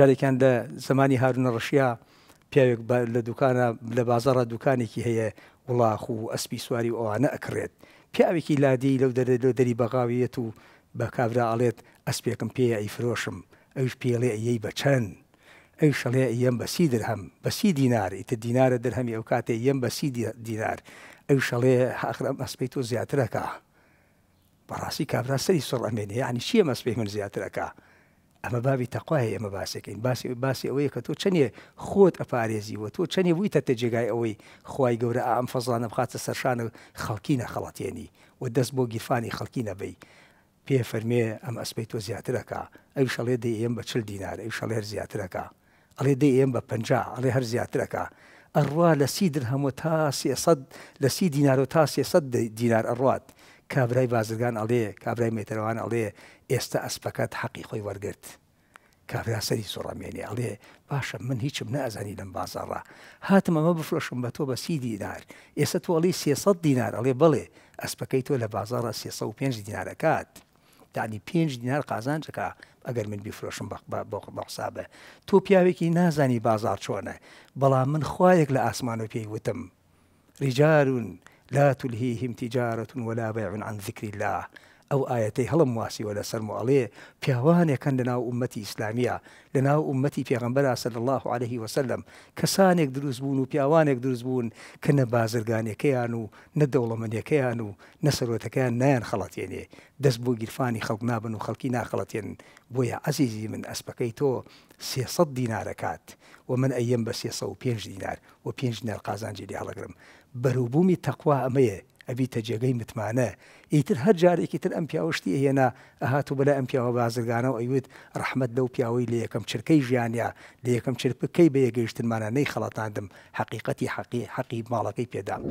جارێکیان لە زمانی هارونە ڕەشیا پیاوێک لە دوکانە لە بازارە دوکانێکی هەیە وڵاخ و ئەسپی سواری ئەوانە ئەکرێت پیاوێکی لادی لەو دەرێت لە دەری بەغاویەت و بە کابرا ئاڵێت ئەسپێکم پێ ئەیفرۆشم ئەوش پێڵێ ئەیەی بەچەند ئەو شەڵێ ئەم بەسی درهەم بەسی دیناری تە دینارە دەرهەمی ئەو کاتێ یەم بەسی دینار ئەو شەڵێ حخرم ئەسپەی تۆ زیاترەکە بەڕاستی کابرا سەری سڕ ئەمێنێ ینی چیە مەسپی من زیاترەکە ئەمە باوی تەقاای ئێمە باسەکەین باسی باسی ئەوەیە کە تۆ چەنێ خۆت ئەپارێزیوە تۆ چەنێ ویتە تە جێگای ئەوەی خی گەورە ئام فەزانە بخاتە سەرشانە خەڵکی نەخەڵەتێنی و دەست بۆ گیرفانی خەڵکی نەبی پێ فەرمێ ئەم ئەسپی تۆ زیاترەکە ئەو شەڵێ دی ئێم بە چل دینار ئەو شەڵێر زیاترەکە ئەڵێ دی ئێم بە پ ئەڵێ هەر زیاترەکە ئەڕوا لە سیدر هەموو تا سێسەد لە سی دینار و تا سێسەد دینار ئەڕات کابرای بازرگان ئەڵێ کابرای مێتەوان ئەڵێ ئێستا ئەسپەکەت حەقی خۆی وەرگرت کابراسەری سوڕامێنێ ئەڵێ باشە من هیچم نازانی لەم بازارڕ هاتمەمە بفرۆشم بە تۆ بە سی دینار ئێستا تۆڵی سێسەد دینار ئەڵێ بڵێ ئەسپەکەی تۆ لە بازارە سێسە و پێنج دینارەکات دانی پێنج دینار قازانجەکە ئەگەر من بیفرۆشم بەقسابە تۆ پیاوێکی نازانی بازار چۆنە بەڵام من خوایەک لە ئاسمان و پێی وتم ریجارون لا تلهيهم تجارة ولا بيع عن ذكر الله ئەو ئاەتەی هەڵم واسیوە لە سەرموواڵێ پیاوانێکەن لە ناو عومەتی ئیسلامیە لە ناو عومەتی پێغمبەر سەر الله عليهەی وسلم کەسانێک دروست بوون و پیاوانێک دروست بوون کە نە بازرگانەکەیان و نە دەوڵەمەندەکەیان و نەسەرۆتەکەیان نایان خەڵەتێنێ دەست بۆ گیرفانی خەڵک نابن و خەڵکی ناخەڵەتێن بۆیە عزیزی من ئەسپەکەی تۆ سێسەد دینارەکات و من ئەیم بە سێسە و پێنج دینار و پێنج دینار قازانجی دیاڵەگرم بەروبوومی تەخوا ئەمەیە ئەبیتە جێگەی متمانە ئیتر هەر جارێکی تر ئەم پیاوەشتی هێنا ئەهات و بەلا ئەم پیاوە بازرگانە و ئەیوێت ڕحمد لەو پیاوەی لە یەکەم چرکەی ژیانیا لە یەکەم چرپەکەی بەیەگەیشتنمانە نەی خەڵاتاندم حقیقەتی حەقی حەقی ماڵەکەی پێدام.